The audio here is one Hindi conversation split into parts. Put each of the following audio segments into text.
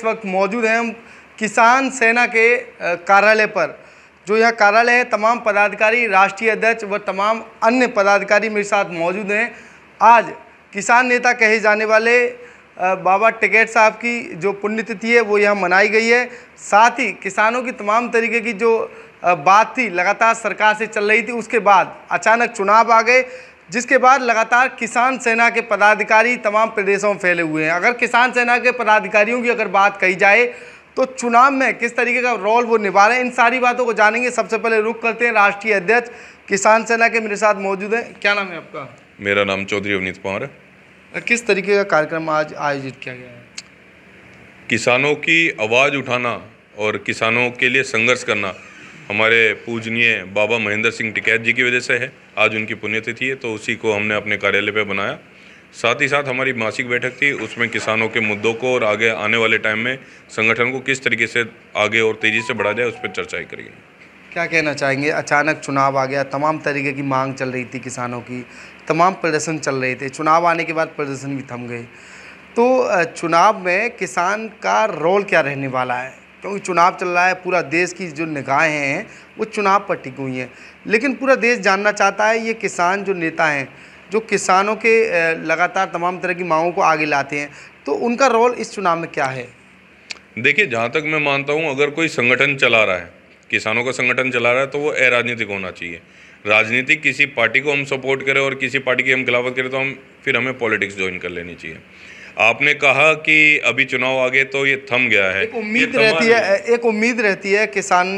इस वक्त मौजूद हैं हम किसान सेना के कार्यालय पर जो यह कार्यालय है तमाम पदाधिकारी राष्ट्रीय अध्यक्ष व तमाम अन्य पदाधिकारी मेरे साथ मौजूद हैं आज किसान नेता कहे जाने वाले बाबा टिकेट साहब की जो पुण्यतिथि है वो यहाँ मनाई गई है साथ ही किसानों की तमाम तरीके की जो बात थी लगातार सरकार से चल रही थी उसके बाद अचानक चुनाव आ गए जिसके बाद लगातार किसान सेना के पदाधिकारी तमाम प्रदेशों में फैले हुए हैं अगर किसान सेना के पदाधिकारियों की अगर बात कही जाए तो चुनाव में किस तरीके का रोल वो निभा रहे हैं इन सारी बातों को जानेंगे सबसे पहले रुख करते हैं राष्ट्रीय अध्यक्ष किसान सेना के मेरे साथ मौजूद हैं क्या नाम है आपका मेरा नाम चौधरी अवनीत पवार है किस तरीके का कार्यक्रम आज आयोजित किया गया है किसानों की आवाज़ उठाना और किसानों के लिए संघर्ष करना हमारे पूजनीय बाबा महेंद्र सिंह टिकैत जी की वजह से है आज उनकी पुण्यतिथि है तो उसी को हमने अपने कार्यालय पर बनाया साथ ही साथ हमारी मासिक बैठक थी उसमें किसानों के मुद्दों को और आगे आने वाले टाइम में संगठन को किस तरीके से आगे और तेज़ी से बढ़ा जाए उस पर चर्चा करेंगे क्या कहना चाहेंगे अचानक चुनाव आ गया तमाम तरीके की मांग चल रही थी किसानों की तमाम प्रदर्शन चल रहे थे चुनाव आने के बाद प्रदर्शन भी थम गए तो चुनाव में किसान का रोल क्या रहने वाला है क्योंकि चुनाव चल रहा है पूरा देश की जो निगाहें हैं वो चुनाव पर टिकी हुई हैं लेकिन पूरा देश जानना चाहता है ये किसान जो नेता हैं जो किसानों के लगातार तमाम तरह की मांगों को आगे लाते हैं तो उनका रोल इस चुनाव में क्या है देखिए जहाँ तक मैं मानता हूँ अगर कोई संगठन चला रहा है किसानों का संगठन चला रहा है तो वो अराजनीतिक होना चाहिए राजनीतिक किसी पार्टी को हम सपोर्ट करें और किसी पार्टी की हम खिलाफत करें तो हम फिर हमें पॉलिटिक्स ज्वाइन कर लेनी चाहिए आपने कहा कि अभी चुनाव आगे तो ये थम गया है एक उम्मीद रहती है एक उम्मीद रहती है किसान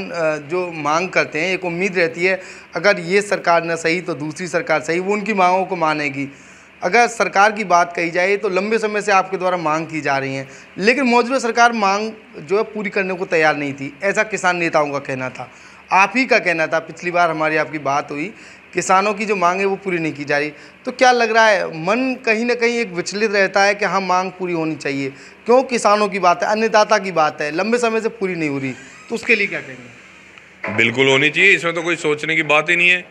जो मांग करते हैं एक उम्मीद रहती है अगर ये सरकार ना सही तो दूसरी सरकार सही वो उनकी मांगों को मानेगी अगर सरकार की बात कही जाए तो लंबे समय से आपके द्वारा मांग की जा रही है लेकिन मौजूदा सरकार मांग जो है पूरी करने को तैयार नहीं थी ऐसा किसान नेताओं का कहना था आप ही का कहना था पिछली बार हमारी आपकी बात हुई किसानों की जो मांग है वो पूरी नहीं की जा रही तो क्या लग रहा है मन कहीं ना कहीं एक विचलित रहता है कि हाँ मांग पूरी होनी चाहिए क्यों किसानों की बात है अन्नदाता की बात है लंबे समय से पूरी नहीं हो रही तो उसके लिए क्या कहेंगे बिल्कुल होनी चाहिए इसमें तो कोई सोचने की बात ही नहीं है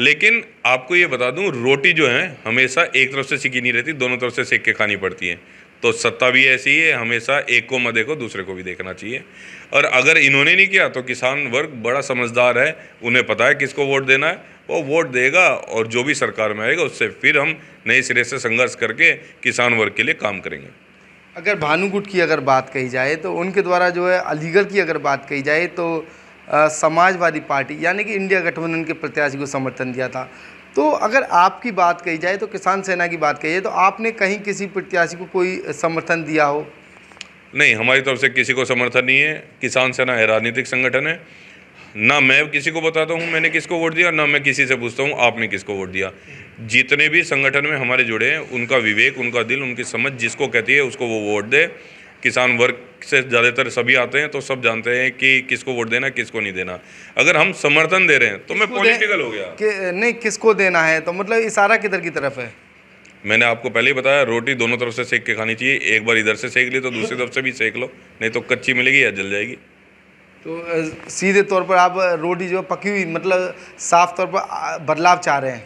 लेकिन आपको ये बता दूँ रोटी जो है हमेशा एक तरफ से सीखी नहीं रहती दोनों तरफ से सेक के खानी पड़ती है तो सत्ता भी ऐसी है हमेशा एक को मत देखो दूसरे को भी देखना चाहिए और अगर इन्होंने नहीं किया तो किसान वर्ग बड़ा समझदार है उन्हें पता है किसको वोट देना है वो वोट देगा और जो भी सरकार में आएगा उससे फिर हम नए सिरे से संघर्ष करके किसान वर्ग के लिए काम करेंगे अगर भानुगुट की अगर बात कही जाए तो उनके द्वारा जो है अलीगढ़ की अगर बात कही जाए तो समाजवादी पार्टी यानी कि इंडिया गठबंधन के प्रत्याशी को समर्थन दिया था तो अगर आपकी बात कही जाए तो किसान सेना की बात कही जाए तो आपने कहीं किसी प्रत्याशी को कोई समर्थन दिया हो नहीं हमारी तरफ से किसी को समर्थन नहीं है किसान सेना है राजनीतिक संगठन है ना मैं किसी को बताता हूँ मैंने किसको वोट दिया ना मैं किसी से पूछता हूँ आपने किसको वोट दिया जितने भी संगठन में हमारे जुड़े हैं उनका विवेक उनका दिल उनकी समझ जिसको कहती है उसको वो वोट दे किसान वर्ग से ज़्यादातर सभी आते हैं तो सब जानते हैं कि किसको वोट देना किसको नहीं देना अगर हम समर्थन दे रहे हैं तो मैं पॉलिटिकल हो गया कि, नहीं किसको देना है तो मतलब इशारा किधर की तरफ है मैंने आपको पहले ही बताया रोटी दोनों तरफ से सेक के खानी चाहिए एक बार इधर से सेक ली तो दूसरी तरफ से भी सेक लो नहीं तो कच्ची मिलेगी या जल जाएगी तो सीधे तौर पर आप रोटी जो पकी हुई मतलब साफ तौर पर बदलाव चाह रहे हैं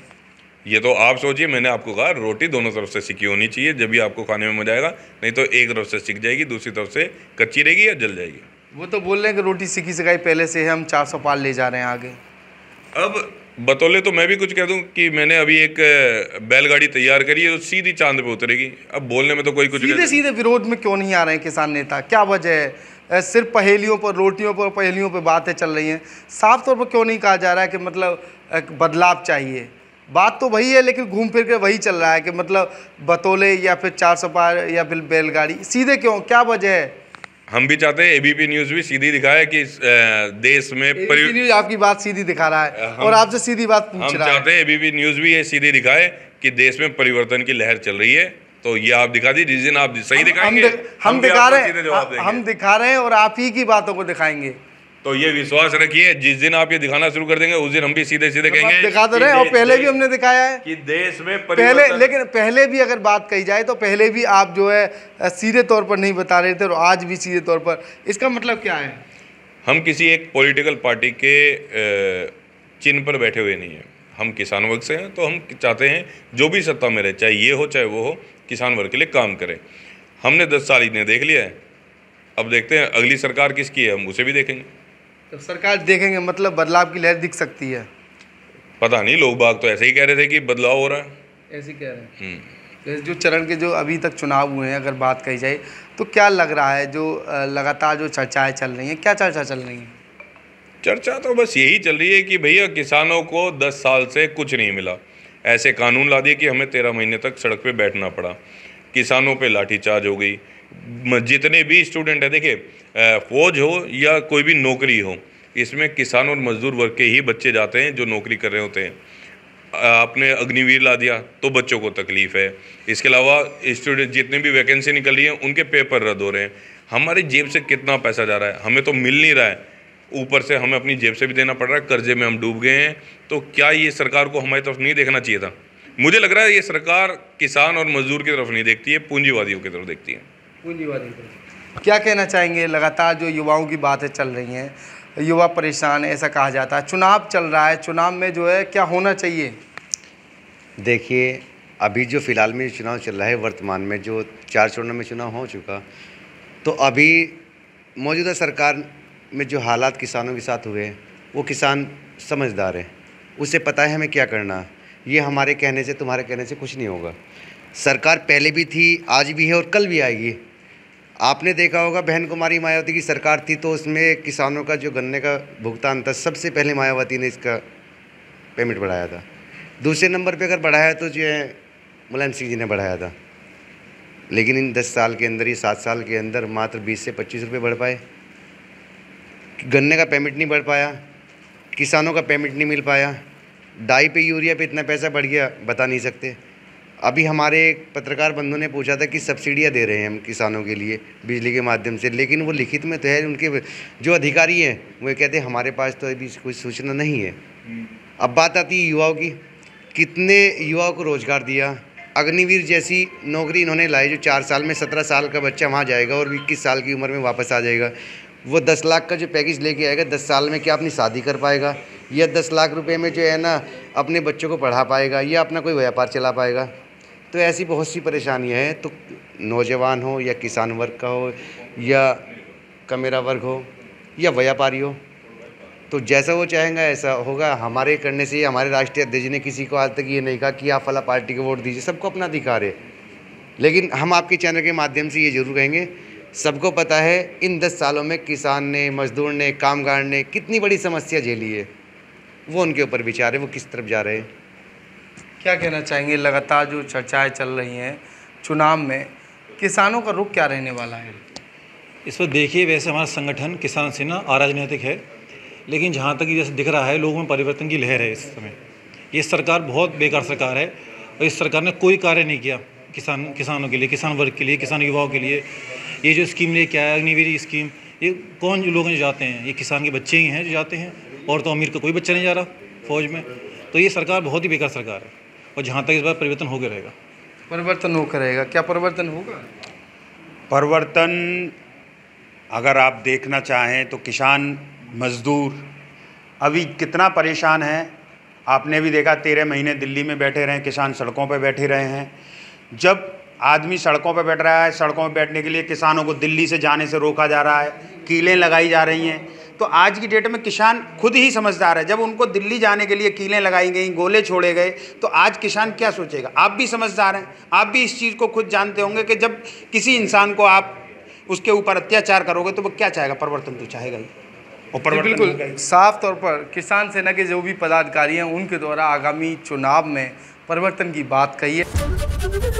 ये तो आप सोचिए मैंने आपको कहा रोटी दोनों तरफ से सीखी होनी चाहिए जब भी आपको खाने में मजा आएगा नहीं तो एक तरफ से सीख जाएगी दूसरी तरफ से कच्ची रहेगी या जल जाएगी वो तो बोल रहे हैं कि रोटी सीखी सिखाई पहले से हम चार सौ पाल ले जा रहे हैं आगे अब बतौले तो मैं भी कुछ कह दूं कि मैंने अभी एक बैलगाड़ी तैयार करी है तो सीधी चांद पर उतरेगी अब बोलने में तो कोई कुछ सीधे सीधे विरोध में क्यों नहीं आ रहे हैं किसान नेता क्या वजह है सिर्फ पहेलियों पर रोटियों पर पहेलियों पर बातें चल रही हैं साफ तौर पर क्यों नहीं कहा जा रहा है कि मतलब एक बदलाव चाहिए बात तो वही है लेकिन घूम फिर के वही चल रहा है कि मतलब बतौले या फिर चार सौ पार या फिर बैलगाड़ी सीधे क्यों क्या वजह है हम भी चाहते हैं एबीपी न्यूज भी सीधी दिखाए कि देश में एबीपी न्यूज आपकी बात सीधी दिखा रहा है और आपसे सीधी बात पूछ रहा है हम चाहते हैं एबीपी न्यूज भी ये सीधी दिखाए कि देश में परिवर्तन की लहर चल रही है तो ये आप दिखा दी रीजन आप सही दिखाएंगे हम, हम, हम दिखा रहे हैं हम दिखा रहे हैं और आप ही की बातों को दिखाएंगे तो ये विश्वास रखिए जिस दिन आप ये दिखाना शुरू कर देंगे उस दिन हम भी सीधे सीधे कहेंगे दिखा तो रहे और पहले भी हमने दिखाया है कि देश में पहले लेकिन पहले भी अगर बात कही जाए तो पहले भी आप जो है सीधे तौर पर नहीं बता रहे थे और आज भी सीधे तौर पर इसका मतलब क्या है हम किसी एक पॉलिटिकल पार्टी के चिन्ह पर बैठे हुए नहीं है हम किसान वर्ग से हैं तो हम चाहते हैं जो भी सत्ता में रहे चाहे ये हो चाहे वो हो किसान वर्ग के लिए काम करें हमने दस साल इतने देख लिया है अब देखते हैं अगली सरकार किसकी है हम उसे भी देखेंगे तो सरकार देखेंगे मतलब बदलाव की लहर दिख सकती है पता नहीं लोग बाग तो ऐसे ही कह रहे थे कि बदलाव हो रहा है ऐसे ही कह रहे हैं हम्म। तो जो चरण के जो अभी तक चुनाव हुए हैं अगर बात कही जाए तो क्या लग रहा है जो लगातार जो चर्चाएं चल रही हैं क्या चर्चा चल रही है चर्चा तो बस यही चल रही है कि भैया किसानों को दस साल से कुछ नहीं मिला ऐसे कानून ला दिए कि हमें तेरह महीने तक सड़क पर बैठना पड़ा किसानों पर लाठीचार्ज हो गई जितने भी स्टूडेंट हैं देखिए फौज हो या कोई भी नौकरी हो इसमें किसान और मजदूर वर्ग के ही बच्चे जाते हैं जो नौकरी कर रहे होते हैं आपने अग्निवीर ला दिया तो बच्चों को तकलीफ़ है इसके अलावा स्टूडेंट जितने भी वैकेंसी निकल रही है उनके पेपर रद्द हो रहे हैं हमारी जेब से कितना पैसा जा रहा है हमें तो मिल नहीं रहा है ऊपर से हमें अपनी जेब से भी देना पड़ रहा है कर्जे में हम डूब गए हैं तो क्या ये सरकार को हमारी तरफ नहीं देखना चाहिए था मुझे लग रहा है ये सरकार किसान और मजदूर की तरफ नहीं देखती है पूंजीवादियों की तरफ देखती है पूंजीवादी क्या कहना चाहेंगे लगातार जो युवाओं की बातें चल रही हैं युवा परेशान ऐसा कहा जाता है चुनाव चल रहा है चुनाव में जो है क्या होना चाहिए देखिए अभी जो फ़िलहाल में चुनाव चल रहा है वर्तमान में जो चार चरणों में चुनाव हो चुका तो अभी मौजूदा सरकार में जो हालात किसानों के साथ हुए वो किसान समझदार है उसे पता है हमें क्या करना ये हमारे कहने से तुम्हारे कहने से कुछ नहीं होगा सरकार पहले भी थी आज भी है और कल भी आएगी आपने देखा होगा बहन कुमारी मायावती की सरकार थी तो उसमें किसानों का जो गन्ने का भुगतान था सबसे पहले मायावती ने इसका पेमेंट बढ़ाया था दूसरे नंबर पे अगर बढ़ाया तो जो है मुलायम सिंह जी ने बढ़ाया था लेकिन इन दस साल के अंदर ही सात साल के अंदर मात्र बीस से पच्चीस रुपये बढ़ पाए गन्ने का पेमेंट नहीं बढ़ पाया किसानों का पेमेंट नहीं मिल पाया डाई पे यूरिया पे इतना पैसा बढ़ गया बता नहीं सकते अभी हमारे एक पत्रकार बंधु ने पूछा था कि सब्सिडियाँ दे रहे हैं हम किसानों के लिए बिजली के माध्यम से लेकिन वो लिखित में तो है उनके जो अधिकारी हैं वो कहते हैं हमारे पास तो अभी कोई सूचना नहीं है हम्म। अब बात आती है युवाओं की कितने युवाओं को रोज़गार दिया अग्निवीर जैसी नौकरी इन्होंने लाई जो चार साल में सत्रह साल का बच्चा वहाँ जाएगा और इक्कीस साल की उम्र में वापस आ जाएगा वो दस लाख का जो पैकेज लेके आएगा दस साल में क्या अपनी शादी कर पाएगा या दस लाख रुपए में जो है ना अपने बच्चों को पढ़ा पाएगा या अपना कोई व्यापार चला पाएगा तो ऐसी बहुत सी परेशानियाँ हैं तो नौजवान हो या किसान वर्ग का हो या कमेरा वर्ग हो या व्यापारी हो तो जैसा वो चाहेंगे ऐसा होगा हमारे करने से हमारे राष्ट्रीय अध्यक्ष ने किसी को आज तक ये नहीं कहा कि आप फला पार्टी को वोट दीजिए सबको अपना अधिकार है लेकिन हम आपके चैनल के माध्यम से ये जरूर कहेंगे सबको पता है इन दस सालों में किसान ने मज़दूर ने कामगार ने कितनी बड़ी समस्या झेली है वो उनके ऊपर विचार है वो किस तरफ जा रहे हैं क्या कहना चाहेंगे लगातार जो चर्चाएं चल रही हैं चुनाव में किसानों का रुख क्या रहने वाला है इस पर देखिए वैसे हमारा संगठन किसान सेना अराजनैतिक है लेकिन जहाँ तक जैसे दिख रहा है लोगों में परिवर्तन की लहर है इस समय ये सरकार बहुत बेकार सरकार है और इस सरकार ने कोई कार्य नहीं किया किसान किसानों के लिए किसान वर्ग के लिए किसान युवाओं के लिए ये जो स्कीम लेके आया अग्निवीर स्कीम ये कौन जो लोग हैं जो जाते हैं ये किसान के बच्चे ही हैं जो जाते हैं और तो अमीर का कोई बच्चा नहीं जा रहा फौज में तो ये सरकार बहुत ही बेकार सरकार है और जहाँ तक इस बार परिवर्तन होकर रहेगा परिवर्तन होकर रहेगा क्या परिवर्तन होगा परिवर्तन अगर आप देखना चाहें तो किसान मज़दूर अभी कितना परेशान है आपने भी देखा तेरह महीने दिल्ली में बैठे रहे किसान सड़कों पर बैठे रहे हैं जब आदमी सड़कों पर बैठ रहा है सड़कों पर बैठने के लिए किसानों को दिल्ली से जाने से रोका जा रहा है कीलें लगाई जा रही हैं तो आज की डेट में किसान खुद ही समझदार है जब उनको दिल्ली जाने के लिए कीलें लगाई गई गोले छोड़े गए तो आज किसान क्या सोचेगा आप भी समझदार हैं आप भी इस चीज़ को खुद जानते होंगे कि जब किसी इंसान को आप उसके ऊपर अत्याचार करोगे तो वो क्या चाहेगा परिवर्तन तो चाहेगा ही और बिल्कुल साफ तौर पर किसान सेना के जो भी पदाधिकारी हैं उनके द्वारा आगामी चुनाव में परिवर्तन की बात कही है